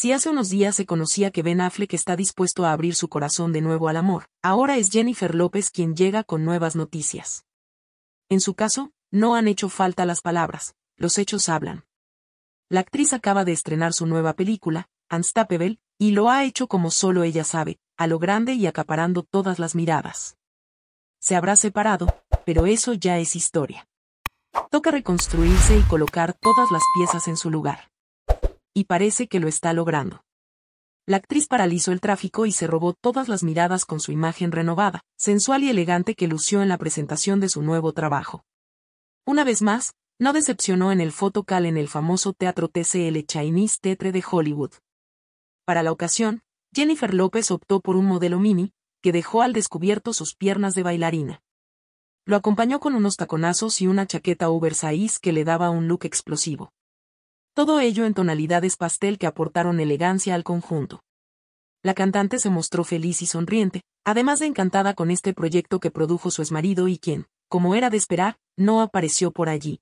Si hace unos días se conocía que Ben Affleck está dispuesto a abrir su corazón de nuevo al amor, ahora es Jennifer López quien llega con nuevas noticias. En su caso, no han hecho falta las palabras, los hechos hablan. La actriz acaba de estrenar su nueva película, Unstoppable, y lo ha hecho como solo ella sabe, a lo grande y acaparando todas las miradas. Se habrá separado, pero eso ya es historia. Toca reconstruirse y colocar todas las piezas en su lugar y parece que lo está logrando. La actriz paralizó el tráfico y se robó todas las miradas con su imagen renovada, sensual y elegante que lució en la presentación de su nuevo trabajo. Una vez más, no decepcionó en el fotocal en el famoso teatro TCL Chinese Tetre de Hollywood. Para la ocasión, Jennifer López optó por un modelo mini, que dejó al descubierto sus piernas de bailarina. Lo acompañó con unos taconazos y una chaqueta oversize que le daba un look explosivo. Todo ello en tonalidades pastel que aportaron elegancia al conjunto. La cantante se mostró feliz y sonriente, además de encantada con este proyecto que produjo su exmarido y quien, como era de esperar, no apareció por allí.